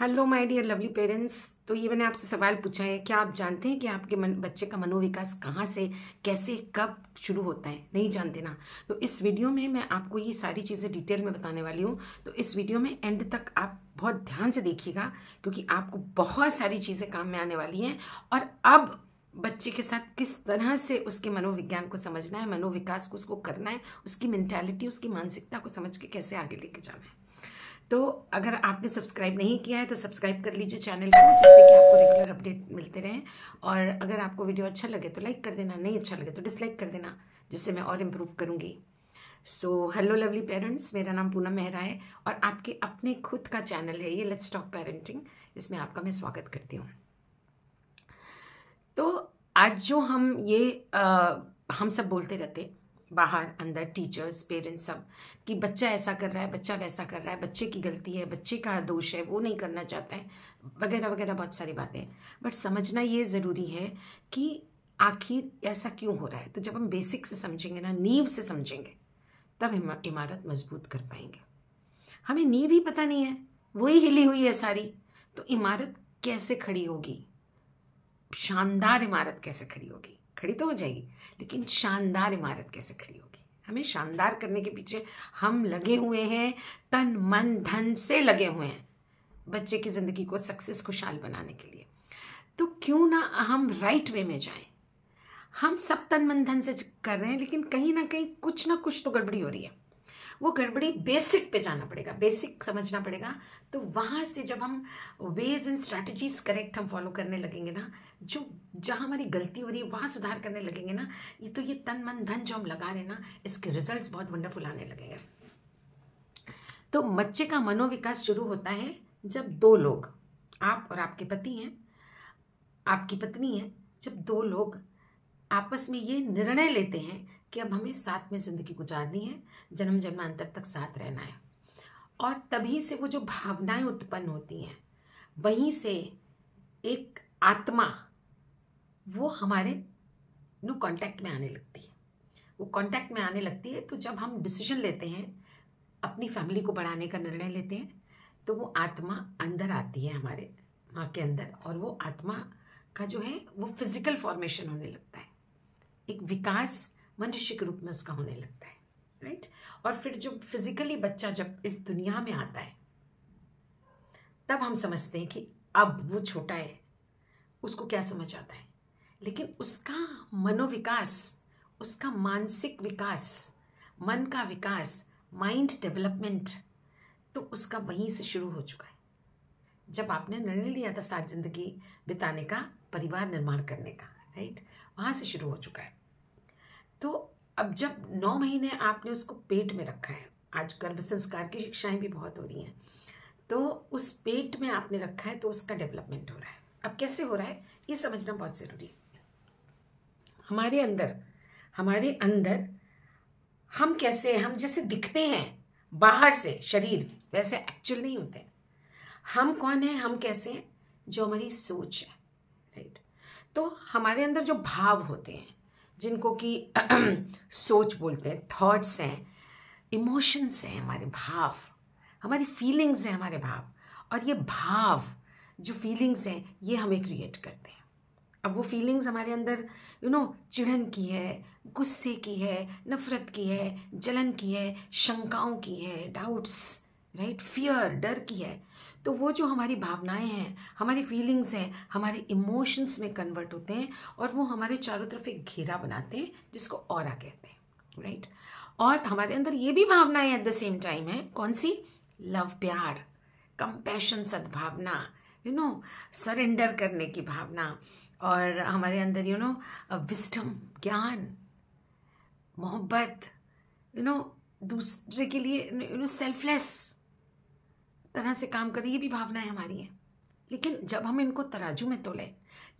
Hello my dear lovely parents तो ये मैंने आपसे सवाल पूछा है क्या आप जानते हैं कि आपके मन बच्चे का मनोविकास कहाँ से कैसे कब शुरू होता है नहीं जानते ना तो इस वीडियो में मैं आपको ये सारी चीज़ें डिटेल में बताने वाली हूँ तो इस वीडियो में एंड तक आप बहुत ध्यान से देखिएगा क्योंकि आपको बहुत सारी चीज़ें काम में आने वाली हैं और अब बच्चे के साथ किस तरह से उसके मनोविज्ञान को समझना है मनोविकास को उसको करना है उसकी मैंटेलिटी उसकी मानसिकता को समझ के कैसे आगे लेके जाना है तो अगर आपने सब्सक्राइब नहीं किया है तो सब्सक्राइब कर लीजिए चैनल को जिससे कि आपको रेगुलर अपडेट मिलते रहें और अगर आपको वीडियो अच्छा लगे तो लाइक कर देना नहीं अच्छा लगे तो डिसलाइक कर देना जिससे मैं और इम्प्रूव करूँगी सो हेलो लवली पेरेंट्स मेरा नाम पूनम मेहरा है और आपके अपने खुद का चैनल है ये लेट्स टॉक पेरेंटिंग इसमें आपका मैं स्वागत करती हूँ तो आज जो हम ये आ, हम सब बोलते रहते हैं बाहर अंदर टीचर्स पेरेंट्स सब कि बच्चा ऐसा कर रहा है बच्चा वैसा कर रहा है बच्चे की गलती है बच्चे का दोष है वो नहीं करना चाहता है वगैरह वगैरह बहुत सारी बातें बट समझना ये ज़रूरी है कि आखिर ऐसा क्यों हो रहा है तो जब हम बेसिक से समझेंगे ना नींव से समझेंगे तब हम इमारत मजबूत कर पाएंगे हमें नींव ही पता नहीं है वही हिली हुई है सारी तो इमारत कैसे खड़ी होगी शानदार इमारत कैसे खड़ी होगी खड़ी तो हो जाएगी लेकिन शानदार इमारत कैसे खड़ी होगी हमें शानदार करने के पीछे हम लगे हुए हैं तन मन धन से लगे हुए हैं बच्चे की ज़िंदगी को सक्सेस खुशहाल बनाने के लिए तो क्यों ना हम राइट वे में जाएं हम सब तन मन धन से कर रहे हैं लेकिन कहीं ना कहीं कुछ ना कुछ तो गड़बड़ी हो रही है वो गड़बड़ी बेसिक पे जाना पड़ेगा बेसिक समझना पड़ेगा तो वहाँ से जब हम वेज एंड स्ट्रैटेजीज करेक्ट हम फॉलो करने लगेंगे ना जो जहाँ हमारी गलती हो रही है वहाँ सुधार करने लगेंगे ना ये तो ये तन मन धन जो हम लगा रहे हैं ना इसके रिजल्ट बहुत वंडरफुल आने लगेंगे तो बच्चे का मनोविकास शुरू होता है जब दो लोग आप और आपके पति हैं आपकी पत्नी है जब दो लोग आपस में ये निर्णय लेते हैं कि अब हमें साथ में ज़िंदगी गुजारनी है जन्म जन्मांतर तक साथ रहना है और तभी से वो जो भावनाएं उत्पन्न होती हैं वहीं से एक आत्मा वो हमारे नो कांटेक्ट में आने लगती है वो कांटेक्ट में आने लगती है तो जब हम डिसीजन लेते हैं अपनी फैमिली को बढ़ाने का निर्णय लेते हैं तो वो आत्मा अंदर आती है हमारे माँ के अंदर और वो आत्मा का जो है वो फिज़िकल फॉर्मेशन होने लगता है एक विकास मनुष्य के रूप में उसका होने लगता है राइट और फिर जो फिजिकली बच्चा जब इस दुनिया में आता है तब हम समझते हैं कि अब वो छोटा है उसको क्या समझ आता है लेकिन उसका मनोविकास उसका मानसिक विकास मन का विकास माइंड डेवलपमेंट तो उसका वहीं से शुरू हो चुका है जब आपने निर्णय लिया था सात ज़िंदगी बिताने का परिवार निर्माण करने का राइट वहाँ से शुरू हो चुका है तो अब जब नौ महीने आपने उसको पेट में रखा है आज गर्भ संस्कार की शिक्षाएं भी बहुत हो रही हैं तो उस पेट में आपने रखा है तो उसका डेवलपमेंट हो रहा है अब कैसे हो रहा है ये समझना बहुत ज़रूरी है हमारे अंदर हमारे अंदर हम कैसे हम जैसे दिखते हैं बाहर से शरीर वैसे एक्चुअल नहीं होते हम कौन हैं हम कैसे हैं जो हमारी सोच है राइट तो हमारे अंदर जो भाव होते हैं जिनको कि सोच बोलते हैं थॉट्स हैं इमोशंस हैं हमारे भाव हमारी फीलिंग्स हैं हमारे भाव और ये भाव जो फीलिंग्स हैं ये हमें क्रिएट करते हैं अब वो फीलिंग्स हमारे अंदर यू नो चिढ़न की है गुस्से की है नफ़रत की है जलन की है शंकाओं की है डाउट्स राइट फियर डर की है तो वो जो हमारी भावनाएं हैं हमारी फीलिंग्स हैं हमारे इमोशंस में कन्वर्ट होते हैं और वो हमारे चारों तरफ एक घेरा बनाते हैं जिसको और कहते हैं राइट और हमारे अंदर ये भी भावनाएं एट द सेम टाइम है कौन सी लव प्यार कंपैशन सद्भावना यू नो सरेंडर करने की भावना और हमारे अंदर यू नो विस्टम ज्ञान मोहब्बत यू नो दूसरे के लिए यू नो सेल्फलेस तरह से काम करें ये भी भावनाएं हमारी हैं लेकिन जब हम इनको तराजू में तोलें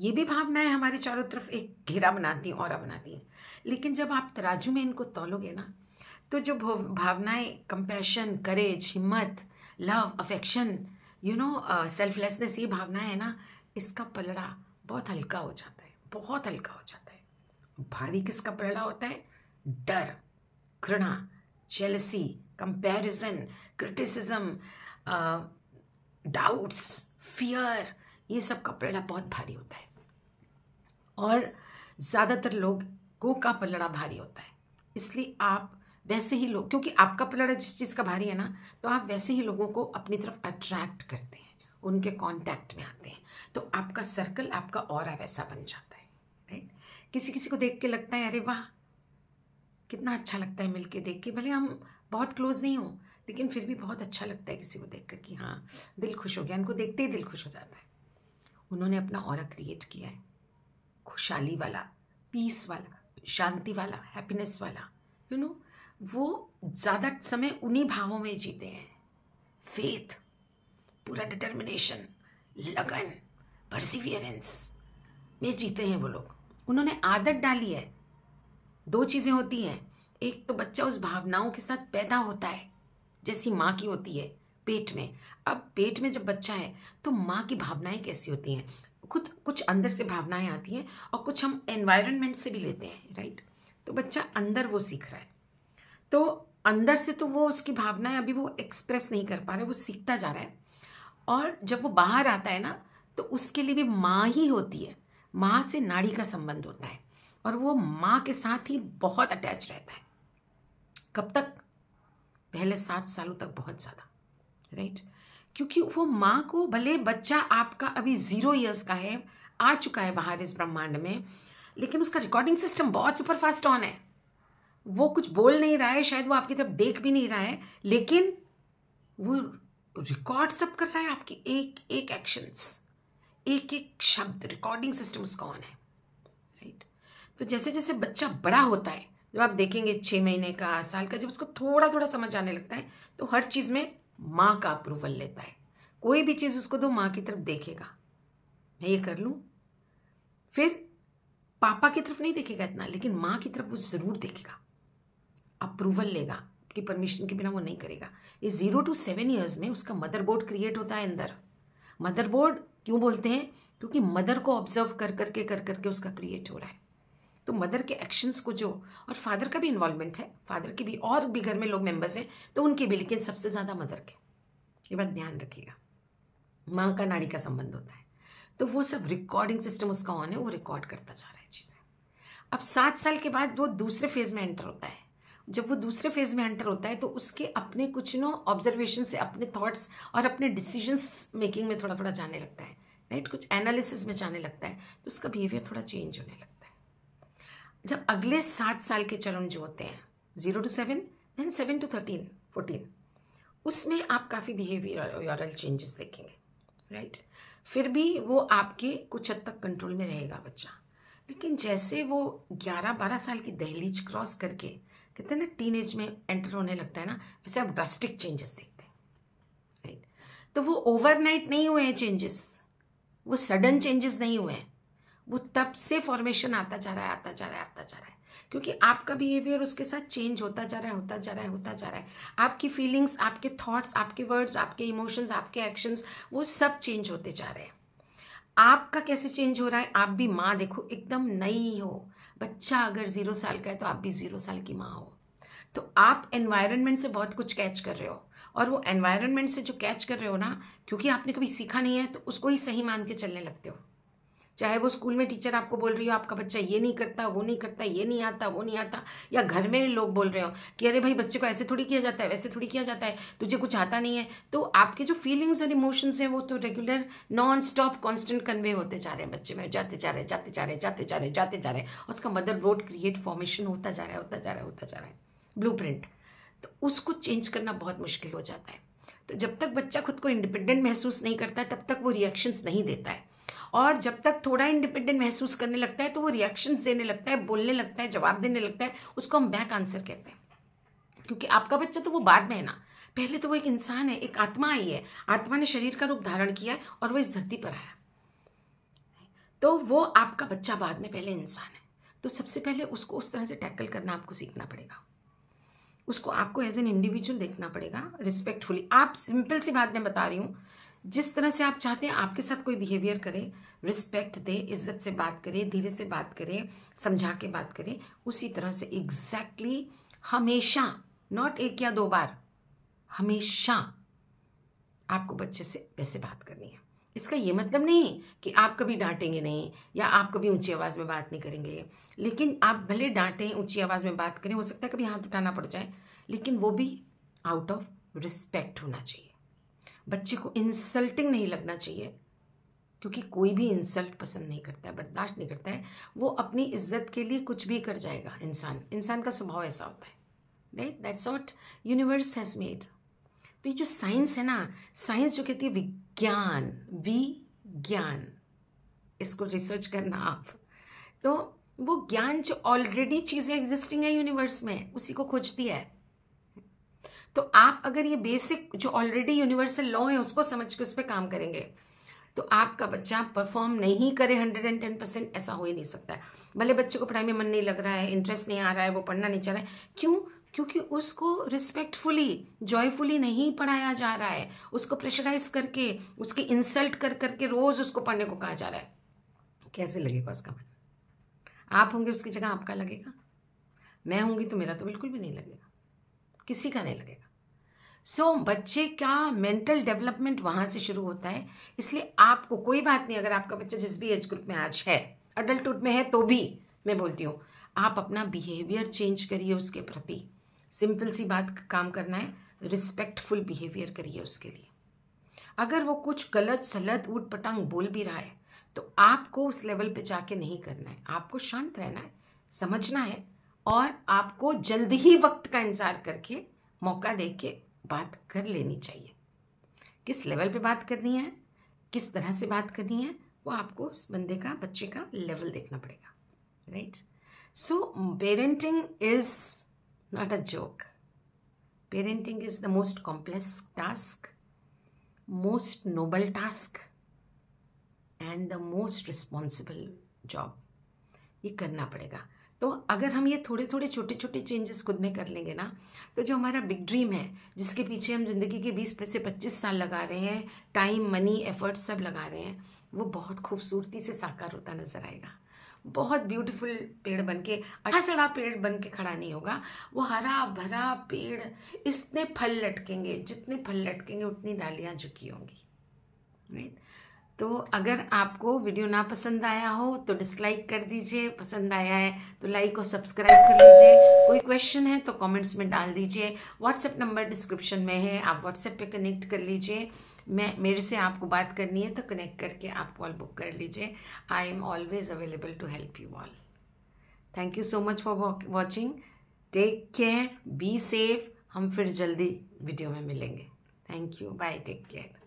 ये भी भावनाएं हमारे चारों तरफ एक घेरा बनाती हैं और बनाती हैं लेकिन जब आप तराजू में इनको तोलोगे ना तो जो भावनाएं कंपैशन करेज हिम्मत love affection you know selflessness ये भावनाएं है ना इसका पलड़ा बहुत हल्का हो जाता है बहुत हल्का हो जाता है भारी किसका पलड़ा होता है डर घृणा jealousy comparison criticism doubts fear ये सब का पलड़ा बहुत भारी होता है और ज़्यादातर लोगों का पलड़ा भारी होता है इसलिए आप वैसे ही लोग क्योंकि आपका पलड़ा जिस चीज़ का भारी है ना तो आप वैसे ही लोगों को अपनी तरफ अट्रैक्ट करते हैं उनके कांटेक्ट में आते हैं तो आपका सर्कल आपका और वैसा बन जाता है राइट किसी किसी को देख के लगता है अरे वाह कितना अच्छा लगता है मिलके देख के भले हम बहुत क्लोज नहीं हों लेकिन फिर भी बहुत अच्छा लगता है किसी को देख कर कि हाँ दिल खुश हो गया इनको देखते ही दिल खुश हो जाता है उन्होंने अपना और क्रिएट किया है खुशहाली वाला पीस वाला शांति वाला हैप्पीनेस वाला यू नो वो ज़्यादा समय उन्हीं भावों में जीते हैं फेथ पूरा डिटर्मिनेशन लगन परसिवियरेंस में जीते हैं वो लोग उन्होंने आदत डाली है दो चीज़ें होती हैं एक तो बच्चा उस भावनाओं के साथ पैदा होता है जैसी माँ की होती है पेट में अब पेट में जब बच्चा है तो माँ की भावनाएं कैसी होती हैं खुद कुछ अंदर से भावनाएं आती हैं और कुछ हम एनवायरनमेंट से भी लेते हैं राइट तो बच्चा अंदर वो सीख रहा है तो अंदर से तो वो उसकी भावनाएं अभी वो एक्सप्रेस नहीं कर पा रहा वो सीखता जा रहा है और जब वो बाहर आता है ना तो उसके लिए भी माँ ही होती है माँ से नाड़ी का संबंध होता है और वो माँ के साथ ही बहुत अटैच रहता है कब तक पहले सात सालों तक बहुत ज़्यादा राइट क्योंकि वो माँ को भले बच्चा आपका अभी ज़ीरो ईयर्स का है आ चुका है बाहर इस ब्रह्मांड में लेकिन उसका रिकॉर्डिंग सिस्टम बहुत सुपर फास्ट ऑन है वो कुछ बोल नहीं रहा है शायद वो आपकी तरफ देख भी नहीं रहा है लेकिन वो रिकॉर्ड सब कर रहा है आपके एक एक एक्शंस एक एक शब्द रिकॉर्डिंग सिस्टम उसका ऑन है राइट तो जैसे जैसे बच्चा बड़ा होता है जब आप देखेंगे छः महीने का साल का जब उसको थोड़ा थोड़ा समझ आने लगता है तो हर चीज़ में माँ का अप्रूवल लेता है कोई भी चीज़ उसको तो माँ की तरफ देखेगा मैं ये कर लूँ फिर पापा की तरफ नहीं देखेगा इतना लेकिन माँ की तरफ वो ज़रूर देखेगा अप्रूवल लेगा कि परमिशन के बिना वो नहीं करेगा ये ज़ीरो टू सेवन ईयर्स में उसका मदरबोर्ड क्रिएट होता है अंदर मदरबोर्ड क्यों बोलते हैं क्योंकि मदर को ऑब्जर्व कर करके कर करके उसका क्रिएट हो रहा है तो मदर के एक्शंस को जो और फादर का भी इन्वॉल्वमेंट है फादर के भी और भी घर में लोग मेंबर्स हैं तो उनके भी लेकिन सबसे ज़्यादा मदर के ये बात ध्यान रखिएगा माँ का नाड़ी का संबंध होता है तो वो सब रिकॉर्डिंग सिस्टम उसका ऑन है वो रिकॉर्ड करता जा रहा है चीज़ें अब सात साल के बाद वो दूसरे फेज़ में एंटर होता है जब वो दूसरे फेज़ में एंटर होता है तो उसके अपने कुछ नो ऑब्जर्वेशन से अपने थॉट्स और अपने डिसीजंस मेकिंग में थोड़ा थोड़ा जाने लगता है राइट कुछ एनालिसिस में जाने लगता है तो उसका बिहेवियर थोड़ा चेंज होने लगता है जब अगले सात साल के चरण जो होते हैं zero to seven then seven to thirteen fourteen उसमें आप काफ़ी बिहेवियरल चेंजेस देखेंगे राइट right? फिर भी वो आपके कुछ हद तक कंट्रोल में रहेगा बच्चा लेकिन जैसे वो ग्यारह बारह साल की दहलीज क्रॉस करके कहते हैं ना टीन एज में एंटर होने लगता है ना वैसे आप ड्रास्टिक चेंजेस देखते हैं राइट right? तो वो ओवरनाइट नहीं हुए हैं चेंजेस वो सडन चेंजेस नहीं हुए हैं वो तब से फॉर्मेशन आता जा रहा है आता जा रहा है आता जा रहा है क्योंकि आपका बिहेवियर उसके साथ चेंज होता जा रहा है होता जा रहा है होता जा रहा है आपकी फीलिंग्स आपके थॉट्स आपके वर्ड्स आपके इमोशंस आपके एक्शंस वो सब चेंज होते जा रहे हैं आपका कैसे चेंज हो रहा है आप भी माँ देखो एकदम नई हो बच्चा अगर ज़ीरो साल का है तो आप भी ज़ीरो साल की माँ हो तो आप एनवायरनमेंट से बहुत कुछ कैच कर रहे हो और वो एनवायरनमेंट से जो कैच कर रहे हो ना क्योंकि आपने कभी सीखा नहीं है तो उसको ही सही मान के चलने लगते हो चाहे वो स्कूल में टीचर आपको बोल रही हो आपका बच्चा ये नहीं करता वो नहीं करता ये नहीं आता वो नहीं आता या घर में लोग बोल रहे हो कि अरे भाई बच्चे को ऐसे थोड़ी किया जाता है वैसे थोड़ी किया जाता है तुझे कुछ आता नहीं है तो आपके जो फीलिंग्स और इमोशंस हैं वो तो regular non stop constant convey होते जा रहे हैं बच्चे में जाते जा रहे जाते जा रहे जाते जा रहे जाते जा रहे हैं और उसका मदर रोड क्रिएट फॉर्मेशन होता जा रहा है होता जा रहा है होता जा रहा है ब्लू तो उसको चेंज करना बहुत मुश्किल हो जाता है तो जब तक बच्चा खुद को इंडिपेंडेंट महसूस नहीं करता तब तक वो रिएक्शंस नहीं देता है और जब तक थोड़ा इंडिपेंडेंट महसूस करने लगता है तो वो रिएक्शंस देने लगता है बोलने लगता है जवाब देने लगता है उसको हम बैक आंसर कहते हैं क्योंकि आपका बच्चा तो वो बाद में है ना पहले तो वो एक इंसान है एक आत्मा आई है आत्मा ने शरीर का रूप धारण किया है और वो इस धरती पर आया तो वो आपका बच्चा बाद में पहले इंसान है तो सबसे पहले उसको उस तरह से टैकल करना आपको सीखना पड़ेगा उसको आपको एज एन इंडिविजुअल देखना पड़ेगा रिस्पेक्टफुली आप सिंपल सी बात मैं बता रही हूँ जिस तरह से आप चाहते हैं आपके साथ कोई बिहेवियर करे रिस्पेक्ट दे इज्जत से बात करे धीरे से बात करे समझा के बात करे उसी तरह से एग्जैक्टली exactly हमेशा नॉट एक या दो बार हमेशा आपको बच्चे से वैसे बात करनी है इसका ये मतलब नहीं है कि आप कभी डांटेंगे नहीं या आप कभी ऊंची आवाज़ में बात नहीं करेंगे लेकिन आप भले डांटें ऊंची आवाज़ में बात करें हो सकता है कभी हाथ उठाना पड़ जाए लेकिन वो भी आउट ऑफ रिस्पेक्ट होना चाहिए बच्चे को इंसल्टिंग नहीं लगना चाहिए क्योंकि कोई भी इंसल्ट पसंद नहीं करता है बर्दाश्त नहीं करता है वो अपनी इज्जत के लिए कुछ भी कर जाएगा इंसान इंसान का स्वभाव ऐसा होता है right that's what universe has made तो ये जो साइंस है ना साइंस जो कहती है विज्ञान वी ज्ञान इसको रिसर्च करना आप तो वो ज्ञान जो ऑलरेडी चीज़ें एग्जिस्टिंग है यूनिवर्स में उसी को खोजती है तो आप अगर ये बेसिक जो ऑलरेडी यूनिवर्सल लॉ है उसको समझ के उस पर काम करेंगे तो आपका बच्चा परफॉर्म नहीं करे हंड्रेड एंड टेन परसेंट ऐसा हो ही नहीं सकता है भले बच्चे को पढ़ाई में मन नहीं लग रहा है इंटरेस्ट नहीं आ रहा है वो पढ़ना नहीं चाह रहा है क्यों क्योंकि उसको रिस्पेक्टफुली जॉयफुली नहीं पढ़ाया जा रहा है उसको प्रेशराइज करके उसके इंसल्ट कर करके रोज़ उसको पढ़ने को कहा जा रहा है कैसे लगेगा उसका मन आप होंगे उसकी जगह आपका लगेगा मैं होंगी तो मेरा तो बिल्कुल भी नहीं लगेगा किसी का नहीं लगेगा सो so, बच्चे का मेंटल डेवलपमेंट वहाँ से शुरू होता है इसलिए आपको कोई बात नहीं अगर आपका बच्चा जिस भी एज ग्रुप में आज है अडल्टुड में है तो भी मैं बोलती हूँ आप अपना बिहेवियर चेंज करिए उसके प्रति सिंपल सी बात काम करना है रिस्पेक्टफुल बिहेवियर करिए उसके लिए अगर वो कुछ गलत सलत ऊट पटांग बोल भी रहा है तो आपको उस लेवल पे जाके नहीं करना है आपको शांत रहना है समझना है और आपको जल्द ही वक्त का इंतजार करके मौका दे के बात कर लेनी चाहिए किस लेवल पे बात करनी है किस तरह से बात करनी है वो आपको उस बंदे का बच्चे का लेवल देखना पड़ेगा right so parenting is not a joke parenting is the most complex task most noble task and the most responsible job ये करना पड़ेगा तो अगर हम ये थोड़े थोड़े छोटे छोटे चेंजेस खुद में कर लेंगे ना तो जो हमारा बिग ड्रीम है जिसके पीछे हम ज़िंदगी के बीस से पच्चीस साल लगा रहे हैं टाइम मनी एफर्ट्स सब लगा रहे हैं वो बहुत खूबसूरती से साकार होता नज़र आएगा बहुत ब्यूटीफुल पेड़ बन के अच्छा सड़ा पेड़ बन के खड़ा नहीं होगा वो हरा भरा पेड़ इसने फल लटकेंगे जितने फल लटकेंगे उतनी डालियाँ झुकी होंगी राइट तो अगर आपको वीडियो ना पसंद आया हो तो डिसलाइक कर दीजिए पसंद आया है तो लाइक और सब्सक्राइब कर लीजिए कोई क्वेश्चन है तो कमेंट्स में डाल दीजिए व्हाट्सएप नंबर डिस्क्रिप्शन में है आप व्हाट्सएप पे कनेक्ट कर लीजिए मैं मेरे से आपको बात करनी है तो कनेक्ट करके आप कॉल बुक कर लीजिए I am always available to help you all thank you so much for watching take care be safe हम फिर जल्दी वीडियो में मिलेंगे thank you bye take care